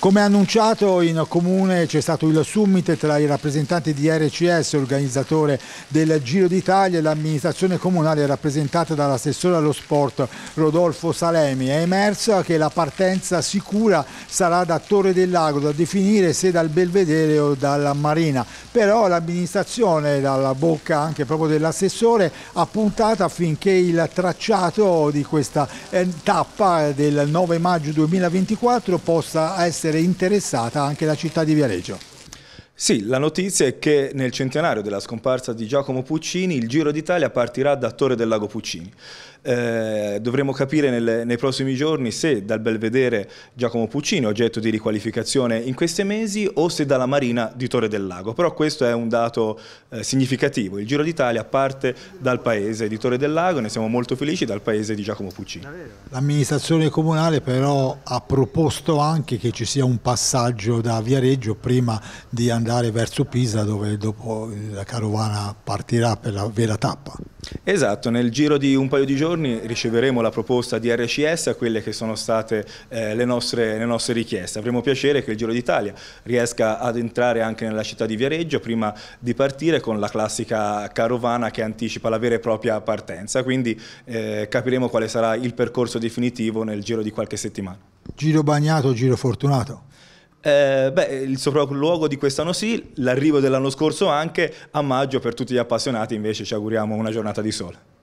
Come annunciato in comune c'è stato il summit tra i rappresentanti di RCS, organizzatore del Giro d'Italia, e l'amministrazione comunale rappresentata dall'assessore allo sport Rodolfo Salemi. È emerso che la partenza sicura sarà da Torre del Lago, da definire se dal Belvedere o dalla Marina. Però l'amministrazione, dalla bocca anche proprio dell'assessore, ha puntato affinché il tracciato di questa eh, tappa del 9 maggio 2024 possa essere essere interessata anche la città di Viareggio. Sì, la notizia è che nel centenario della scomparsa di Giacomo Puccini il Giro d'Italia partirà da Torre del Lago Puccini. Eh, dovremo capire nel, nei prossimi giorni se dal Belvedere Giacomo Puccini, oggetto di riqualificazione in questi mesi, o se dalla Marina di Torre del Lago. Però questo è un dato eh, significativo. Il Giro d'Italia parte dal paese di Torre del Lago, ne siamo molto felici, dal paese di Giacomo Puccini. L'amministrazione comunale però ha proposto anche che ci sia un passaggio da Viareggio prima di andare andare verso Pisa dove dopo la carovana partirà per la vera tappa. Esatto, nel giro di un paio di giorni riceveremo la proposta di RCS a quelle che sono state eh, le, nostre, le, nostre, richieste. Avremo piacere che il Giro d'Italia riesca ad entrare anche nella città di Viareggio prima di partire con la classica carovana che anticipa la vera e propria partenza, quindi eh, capiremo quale sarà il percorso definitivo nel giro di qualche settimana. Giro bagnato, giro fortunato. Eh, beh, il sopralluogo di quest'anno sì, l'arrivo dell'anno scorso anche, a maggio per tutti gli appassionati invece ci auguriamo una giornata di sole.